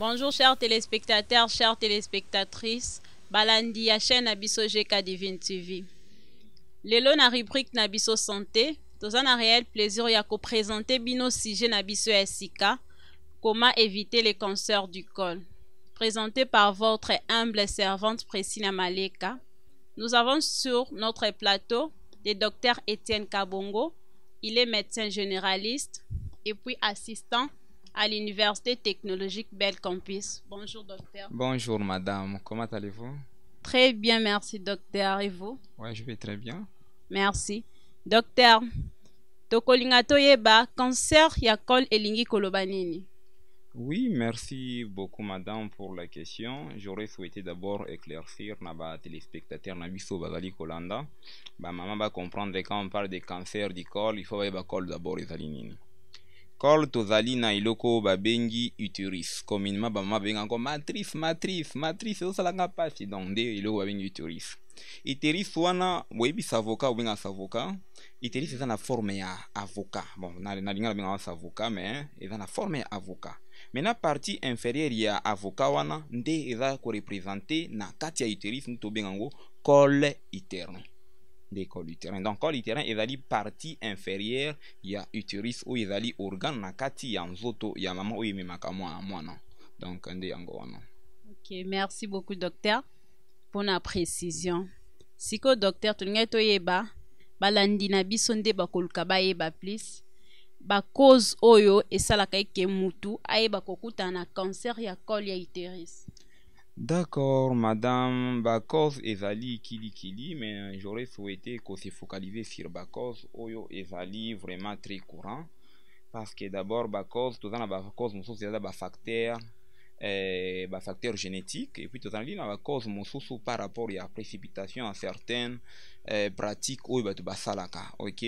Bonjour chers téléspectateurs, chers téléspectatrices. Balandi ya chaîne GK Divine TV. Lelo na rubrique na santé, dans un réel plaisir ya ko présenter bino sujet na comment éviter les cancers du col. Présenté par votre humble servante Priscilla Maleka. Nous avons sur notre plateau le docteur Étienne Kabongo. Il est médecin généraliste et puis assistant à l'Université technologique Belle Campus. Bonjour docteur. Bonjour madame, comment allez-vous Très bien, merci docteur. Et vous Oui, je vais très bien. Merci. Docteur, Tokolingato Yeba, cancer ya col elingi kolobanini. Oui, merci beaucoup madame pour la question. J'aurais souhaité d'abord éclaircir naba téléspectateurs na biso bazali kolanda. maman va comprendre quand on parle de cancer du col, il faut ba col d'abord les col tozali na eloko oyo babengi uterus communement bamama babengaka yango matrice matrice matrice ezosalanga mpasi donc nde eloko babengi uterus uterus wana boyebisa avocat obengaka avocat uterus eza na forme ya avocat bon nalinga nabengaka wasa avocat mais eza na forme ya avocat maintenant partie inférieure ya avocat wana nde eza korepresente na kati ya uterus nde tobenga yango col interne des utérin. donc colutérins ezali partie inférieure ya uterus oyo ezali organe na kati ya nzoto ya mama ou ememaka mwana mwana donc nde yango wana ok merci beaucoup docteur la précision sikoyo docteur tolingai toyeba balandi na biso nde bakoluka bayeba plus cause oyo esalaka eke mutu ayeba kokuta na cancer ya col ya utérus d'accord madame bakoz ezali kilikili mais j'aurais souhaité kose focaliser sur bakoz oyo ezali vraiment très courant parce que d'abord bakoz toza na bakoze mosusu eza bafacteur eh, bafacteur génétique et puis tozali na bakoze mosusu par rapport ya précipitation à certaines eh, pratique oyo bato basalaka ok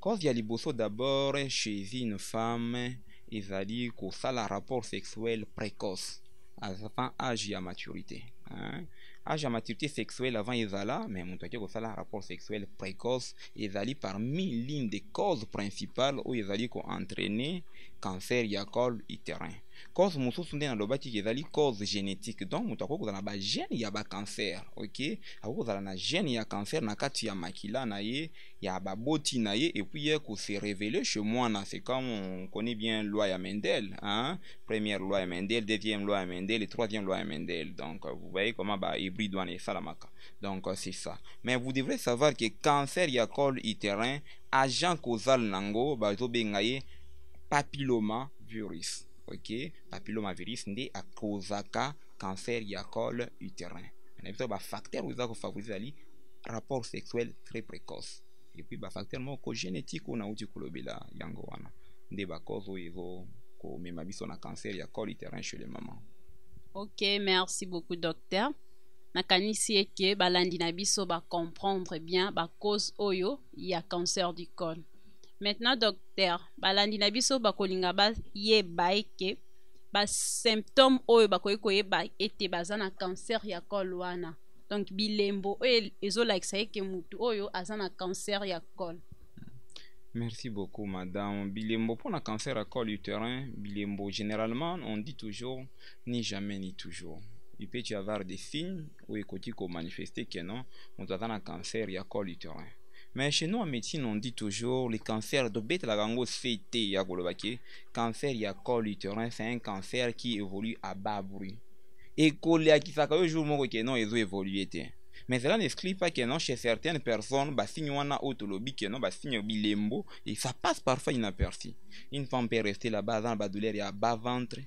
cause ya liboso d'abord chez une femme ezali kosala rapport sexuel précoce afin âge à maturité hein? Âge à maturité sexuelle avant ezala mais que ça, un rapport sexuel précoce ezali parmi lignes des causes principales où oyo ezali entraîné cancer yacol, col terrain cause mosusu nde nalobaki ezali cause génétique donc moto akoki kozala na bagene ya bacancer ok akoki kozala na gene ya cancer na kati ya makila na ye ya baboti na ye epuis ye kose révélé chez mwana c'est comme on connaît bien loi ya mendel hein? première loi ya mendel deuxième loi ya mendel et troisième loi ya mendel donc vous voyez comment bahybride wana esalamaka donc c'est ça mais vous devrez savoir que cancer ya col utérin agent causal nango bazobenga ye papilloma virus okay papillomavirus nde akozaka cancer ya col utérin na biso bafacteur oyo eza kofavorize ezali rapport sexuel très précoce epuis bafacteur moko génétique oyo nauti kolobela yango wana nde bacause oyo ezokomema biso na cancer ya col utérin chez le mama ok merci beaucoup docteur nakanisi eke balandi na biso bacomprendre bien bacause oyo ya cancer du col maintenant docteur balandi na biso bakolinga bayeba eke basymptome oyo bakoki koyeba ete baza na cancer ya col wana donc bilembo oyo ezolakisa eke motu oyo aza na cancer ya col Merci beaucoup, madame. Bilembo, pour le cancer à col utérin, bilembo, généralement, on dit toujours ni jamais ni toujours. Il peut y avoir des signes ou écotiques manifester que non, on a un cancer à col utérin. mais chez nous en médecine on dit toujours le cancer tobetela yango se te ya koloba ke cancer ya col utérin c'est un cancer qui évolue à bas bruit ekolakisaka yo jour moko ke non ezo évolue te mais cela n'exclut pas que non chez certaines personnes basigne wana oyo tolobi ke non basigne bilembo et ça passe parfois inaperçu une femme peut rester là-bas aza na badouleur ya bas ventre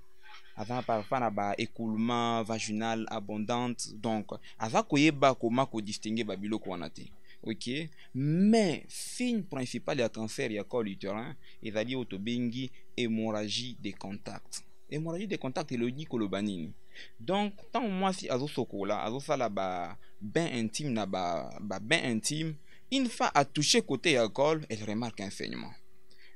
aza parfois na baécoulement vaginal abondante donc aza koyeba koma kodistingue babiloko wana te ok mais signe principal ya cancer ya col utérin ezali oyo tobengi hémorragie de contact hémorragie de contact elingi koloba nini donc ntango mwasi azosokola azosala babain intime na babain ba intime une fois atouche côté ya col elle remarque un saignement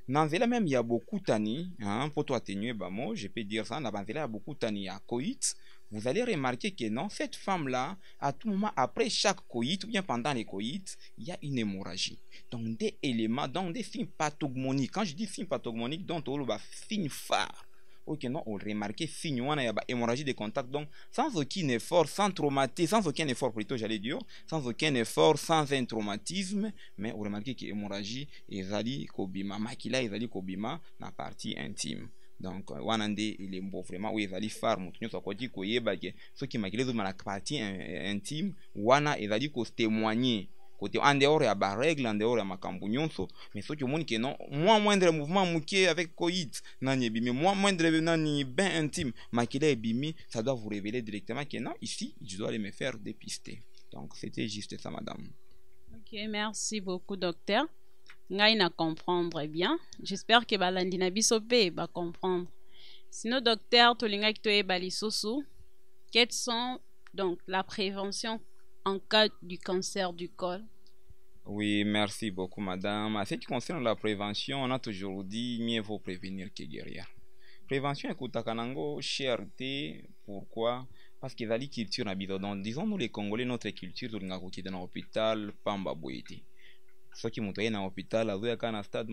na nzela meme ya bokutani mpo to atténue bango je peux dire ça na banzela ya bokutani ya coit vous allez remarquer que non, cette femme-là, à tout moment, après chaque coït ou bien pendant les coïts, il y a une hémorragie. Donc des éléments, donc des signes pathogmoniques. Quand je dis signes pathogmoniques, donc on va signe phare. Ok, non, on remarque signe, on a hémorragie de contact. Donc sans aucun effort, sans traumatisme, sans aucun effort plutôt, j'allais dire, sans aucun effort, sans un traumatisme, mais on remarque que hémorragie, là kobima, makila, kobima, la partie intime donc wana nde elembo vraiment oyo phare moto nyonso akoti koyeba ke soki makila ezomala partie intime wana ezali kotémoigner côté en dehors ya barègle en dehors ya makambo nyonso mais soki omoni ke non moins moindre mouvement moke avec coït nani ebimi moins moindre nani bain intime makila ebimi ça doit vous révéler directement que non ici je dois aller me faire dépister donc c'était juste ça madame ok merci beaucoup docteur ngaina comprendre bien j'espère que balandina na comprendre. Si nos sino docteur tolingaki toyeba lisusu quelles sont donc la prévention en cas du cancer du col Oui, merci beaucoup, madame. En ce qui concerne la prévention, on a toujours dit mieux vaut prévenir que guérir. Prévention, écoute, kanango, pourquoi Parce qu'ils ont culture na Donc, disons, nous les Congolais, notre culture, nous avons dans l'hôpital, pamba boyete. Ceux qui la un hôpital, vous avez un stade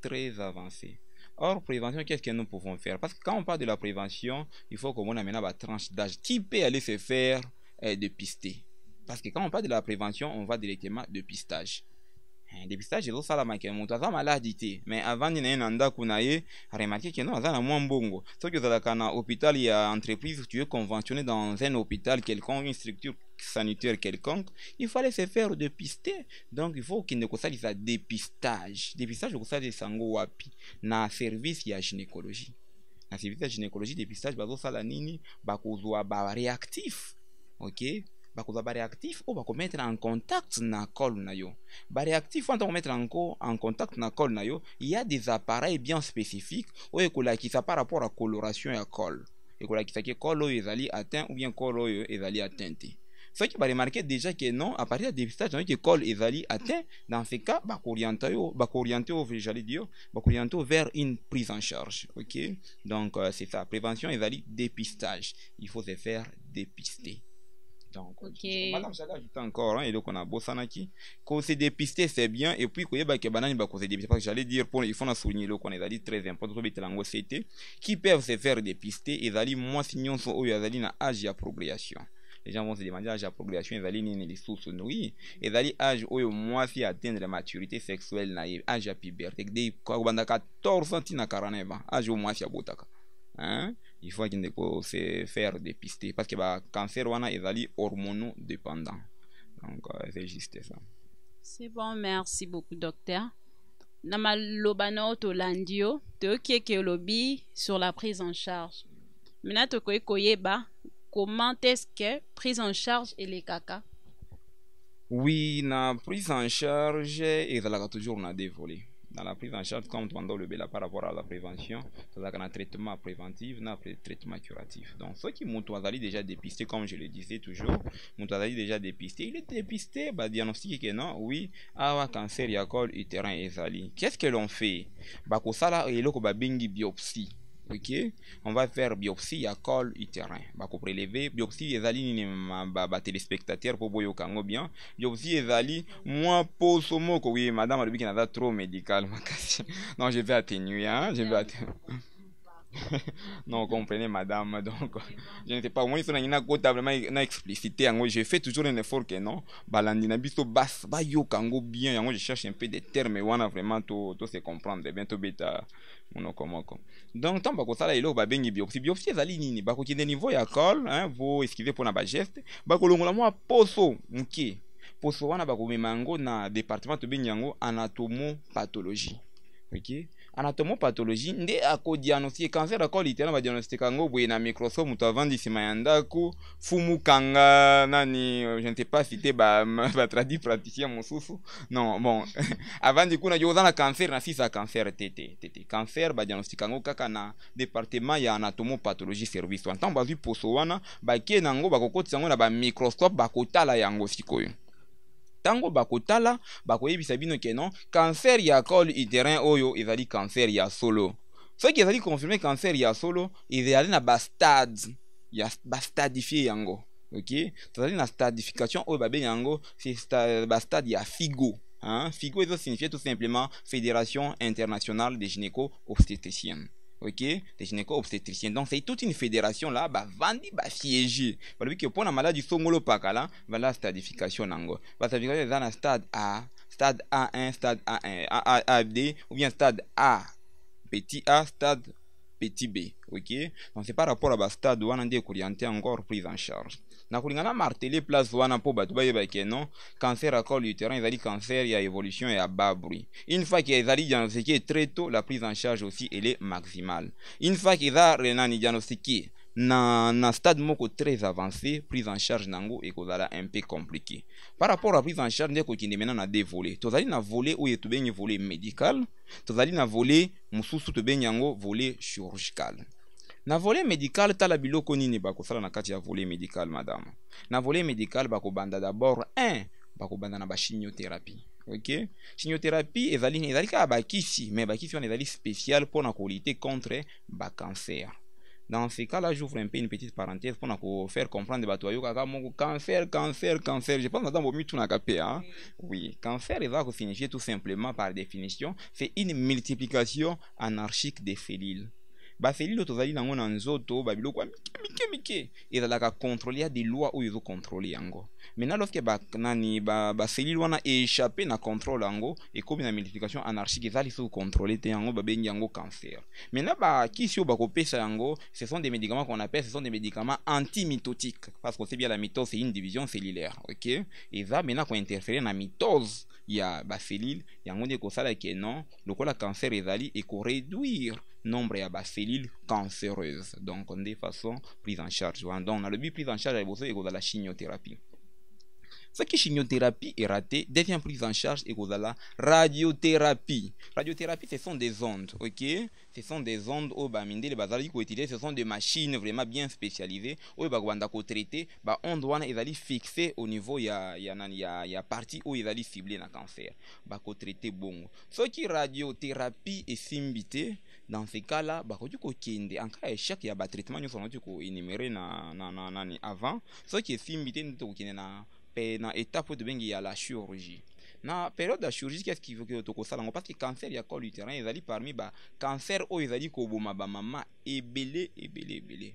très avancé. Or, prévention, qu'est-ce que nous pouvons faire Parce que quand on parle de la prévention, il faut qu'on amène à la tranche d'âge qui peut aller se faire eh, dépister. Parce que quand on parle de la prévention, on va directement dépistage. Eh, dépistage, c'est ça la maquille. Mon la maladie. Mais avant, il y a un anda qu'on non, dans n'a moins bongo. Sauf que dans hôpital, il y a entreprise, tu es conventionné dans un hôpital quelconque, une structure sanitaire quelconque il fallait se faire dépister donc il faut okende kosalisa dépistage dépistage okosalisa yango wapi na service ya gynécologie na service ya gynécologie dépistage bazosala nini bakozwa bareactif ok bakozwa bareactif oyo bakomettre en contact na col na yo bareactif wana ntango mettre encore en contact na col na yo ya des appareils bien spécifiques oyo ekolakisa par rapport à coloration ya col ekolakisaki col oyo ezali atteint ou bien col oyo ezali atteint te soki remarqué, déjà que non à partir du dépistage nayoki ekole ezali atteint dans ce cas bakoriente yo bakoriente j'allais dire vers une prise en charge ok donc euh, c'est ça prévention valide dépistage il faut se faire dépister donc okay. madame j'allais ajouter encore hein, on se dépiste, c'est bien Et puis, quand eh ben, on banani dépiste, parce que j'allais dire il faut souligner le eloko wana très important toute qui peuvent se faire dépister ezali mwasi dit, oyo azali na âge ya progression les gens vont se demander age ah, ya progression ezali nini lisusu noi ezali age oyo mwasi atteindre maturité sexuelle na ye age ya puberté de kobandaka 14 ntina 49 ans age oyo mwasi abotaka hein? il faut akende kose faire dépister parce que bacancer wana ezali hormono dépendant donc euh, c'est juste ça c'est bon merci beaucoup docteur na maloba na oyo tolandi yo toyoki eke olobi sur la prise en charge mena tokoki koyeba comment est-ce que prise en charge et les caca Oui, la prise en charge est la toujours on a Dans la prise en charge, comme on le par rapport à la prévention, qu'on a un traitement préventif, un traitement curatif. Donc, ceux qui m'ont déjà dépisté, comme je le disais toujours, m'ont déjà dépisté, il est dépisté, bah, diagnostic non, oui, ah, cancer, il y a col, utérin, et Qu'est-ce que l'on fait Bah, ça, là, il a une bah, biopsie. ok on va faire biopsie ya col utérin bakopreleve biopsie ezali nini batelespectateur mpo boyoka yango bien biopsie ezali mwa poso moko oui madame alobiki naza trop médical makasi non je vais atténuer hein? je vais atténuer non comprenez madame donc je n'étais pas moi il faut na kota vraiment na explicité yango je fais toujours un effort que non balandi na biso bas bayoka yango bien yango je cherche un peu des termes wana vraiment to, to se comprendre bien tobeta monoko moko donc ntango bakosala eloko babengi biopsi biopsi ezali nini bakokende niveau ya col hein, vo esquive mpona bageste bakolongola mwa poso moke poso wana bakomema yango na département tobengi yango anatomopathologie ok anatomopathologie nde akodiagnostike cancer akolitela badiagnostika yango boye na microso moto avandi nsima ya ndako fumukanga nani euh, je ne sais pas cite batradi ba praticien mosusu non bon avandi kuna yo oza na cancer na fils ya cancer te te tete cancer badiagnostika yango kaka na département ya anatomopathologie service wana ntango bazwi poso wana bakie na yango bakokotisa yango na bamicroscope bakotala yango sikoyo ntango bakotala bakoyebisa bino ke non cancer ya col uterin oyo ezali cancer ya solo soki ezali confirme cancer ya solo ezali na bastade ya bastadifie yango ok tozali na stadification oyo babenga yango bastade ya figo hein? figo signifie tout simplement fédération internationale des gynéco obstétriciennes ok des gynéco obstétriciens donc c'est toute une fédération là ba vandi ba siéger balobiki mpona maladi songolo paka la banda stadification nango bastratification dans na stade a stade a1 stade a1 D ou bien stade a petit a stade petit b ok donc c'est par rapport à ba stade où on a encore prise en charge na kolingana martele place wana mpo bato bayeba ke non cancer ya col utérin ezali cancer ya évolution ya babri une fois ke ezali diagnostiqué très tôt la prise en charge aussi elle est maximale une fois ke eza renani diagnostiqué na, na stade moko très avancé prise en charge nango ekozala un peu compliqué par rapport à prise en charge nde ekokende maintenant na de volet tozali na volet oyo tobengi volet médical tozali na volet mosusu tobengi yango volet chirurgical na volet médical tala biloko nini bakosala na kati ya volet médical madame na volet médical bakobanda d'abord un bakobanda na bachimiothérapie ok chimiothérapie ezali ezali kaka bakisi mais bakisi wana ezali spécial mpona kolite contre bacancer dans ce cas là j'ouvre un peu une petite parenthèse vous faire comprendre bato cancer cancer cancer je pense vous omitunaka mpe hein? oui cancer eza signifier tout simplement par définition c'est une multiplication anarchique des cellules bafelilo tozali nango na nzoto babiloko ya mike mike mike ezalaka kontrole ya deloi oyo ezokontrole yango maintenant lorsque banani baselile wana échappe na contrôle yango ekomi na multiplication anarchique ezali soki kontrole te yango babengi yango cancer maintenant bakisi oyo bakopesa yango ce sont des médicaments qu'on appelle ce sont des médicaments antimitotiques parce qu'on sait bien la mitose c'est une division cellulaire ok eza maintenant kointerfere na mitose ya baselile yango nde ekosalaki non lokola cancer ezali ekoreduire nombre à cellules cancéreuses donc on de façon prise en charge donc a le but de prise en charge ya liboso la chimiothérapie Ce qui chimiothérapie est raté devient prise en charge et la radiothérapie radiothérapie ce sont des ondes ok ce sont des ondes oyo bamindele bazalaki koutilize ce sont des machines vraiment bien spécialisées on bah, on on les aller fixer au niveau ya, ya, nani, ya, partie où le allaient cibler la cancer ce qui qui radiothérapie et simbité, dans ce cas là bakoki kokende en cas ya échec ya batraitement nyonso nakoki koénumere na, na, na, nani avant soki esimbi te nde tokokende na pe na étape oyo tobengi ya la chirurgie na période ya chirurgie qu'est-ce qui tokosala yango parce que cancer ya col utérin ezali parmi bacancer oyo oh, ezali koboma bamama ebele ebele ebele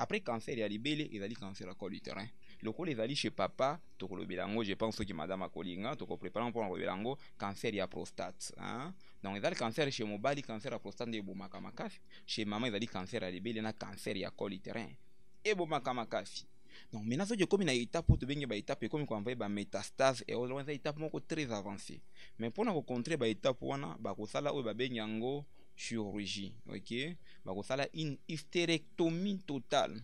après cancer ya libele ezali cancer ya col utérin lokola ezali chez papa tokolobela yango je pense soki madame akolinga tokoprépara mpona kolobela yango cancer ya prostate hein? donc ezali cancer chez mobali cancer ya prostate nde ebomaka makasi chez mama ezali cancer ya libele na cancer ya col utérin ebomaka makasi donc maintenant soki ekomi na étape oyo tobenge baétape ekomi koenvoye bamétastase eoza eza étape moko très avancé mais mpona kocontre baétape wana bakosala oyo babenge yango chirurgie ok bakosala une hysterectomie totale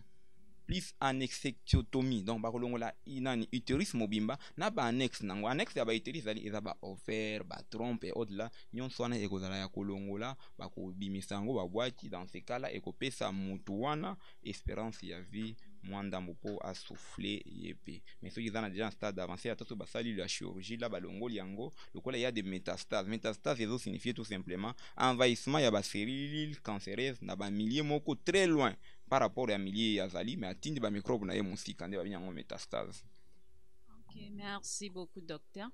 plus annexectotomie donc bakolongola nani uterus mobimba na baannexe na yango annexe ya bauterus ezali eza baovaire batrompe eodela nyonso wana ekozala ya kolongola bakobimisa yango babwaki dans ce cas la ekopesa motu wana espérance ya vie mwanda mopo asouffle ye mpe mais soki eza na déjà stade avancé ata so basali la chirurgie la balongoli yango lokola ya de métastase métastase ezosignifie tout simplement envahissement ya baselile cancéreuse na bamilie moko très loin par rapport ya milie zali mais atindi bamicrobe na ye mosika nde babengi yango métastases. Ok, merci beaucoup docteur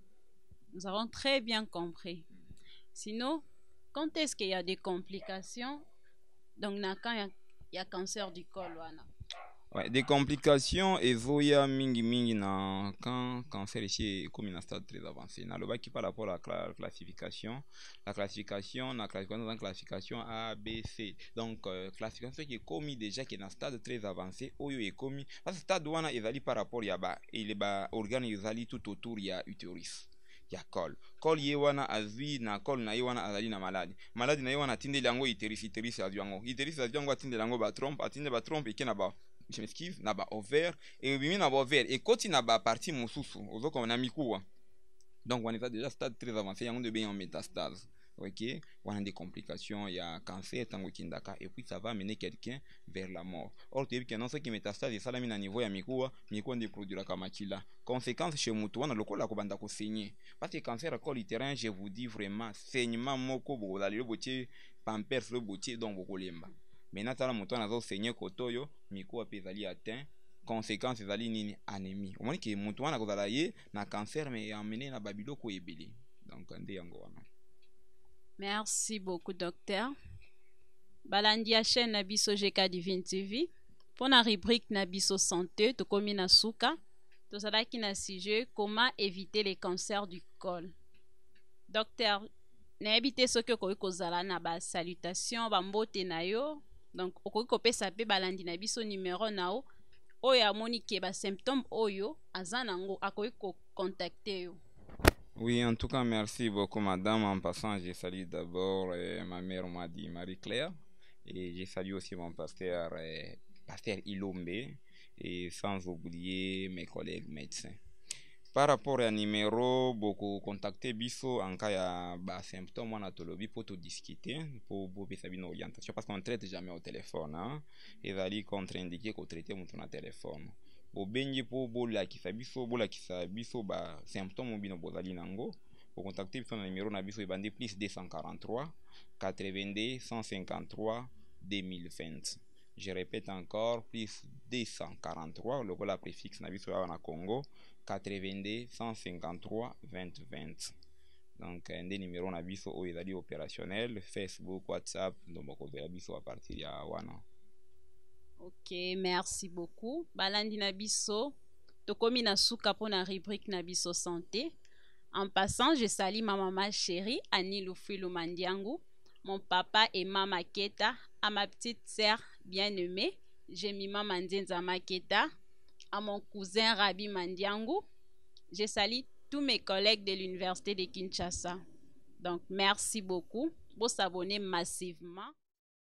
nous avons très bien compris sinon quand est-ce qu'il y a des complications donc na quand il y, a cancer du col Ouais, des complications ezoya mingimingi na quand cancer esi ekomi na stade très avancé nalobaki par rapport à la classification la classification na classification na classification a b c donc euh, classification soki ekomi déjà ke na stade très avancé oyo ekomi parce stade wana ezali par rapport ya baele baorgane ezali tout autour ya utéris ya col col ye wana azwi na col na ye wana azali na maladi maladi na ye wana atindeli yango utéris utéris azwi yango utéris azwi yango atindeli yango batrompe atindeli batrompe eke na ba nimesikivu na ba over ebimi na ba over ekoti na baparti mosusu ami mikuwa donc wana eza déjà stade très avancé de nde en métastase ok wana nde complication a cancer kindaka, et puis ça va amener quelqu'un vers la mort or toyebi qui est métastase la même niveau ya mikuwa mikuwa nde la makila conséquence chez moto wana lokola kobanda kosenye parce que cancer ako littérain je vous dis vraiment saignement moko bokozala lelo botie pampers le botie donc bokolemba maintenant tala moto wana azoseigne kote oyo mikuwa mpe ezali atteint conséquence ezali nini anémie omoni ke moto wana kozala ye na cancer me amene na babiloko ebele donc nde yango wana merci beaucoup docteur balandi ya chaîne na biso gk divine tv mpo na rubrique na biso santé tokómi na suka tozalaki na sujet comment éviter les cancers du col docteur nayebi te soki okoki kozala na basalutation bambote na yo donc okoki ça peut balandi na biso numéro nao yo oyo monique ba symptôme oyo aza vous akoki kocontacte yo Oui, en tout cas, merci beaucoup, madame. En passant, je salue d'abord eh, ma mère, m'a Marie-Claire, et je salue aussi mon pasteur, eh, pasteur Ilombe, et sans oublier mes collègues médecins. par rapport ya numero bokocontacte biso en cas ya basymptôme wana tolobi mpo todiskite mpo bopesa bino orientation parce qu'on traite jamais au telefone ezali contre-indiqué kotraite moto na telefone bobengi mpo bolakisa biso bolakisa biso basymptôme bino bozali nango bocontacte biso na numero na biso ebandi plus 243 82 153 2020 je répète encore plus 243 lokola préfixe na biso awa na congo 82 153 20 20 donc euh, nde numero na biso oyo ezali opérationnel facebook whatsapp ndobakovela biso a partir ya wana ok merci beaucoup balandi na biso tokomi na suka mpona rubrique na biso santé en passant je sali ma mama chéri ani lufui lumandiangu mon papa ema maketa à ma petite sœur bien aimée jemima manzenza maketa à mon cousin Rabi Mandiangu. Je salue tous mes collègues de l'Université de Kinshasa. Donc, merci beaucoup. Vous s'abonner massivement.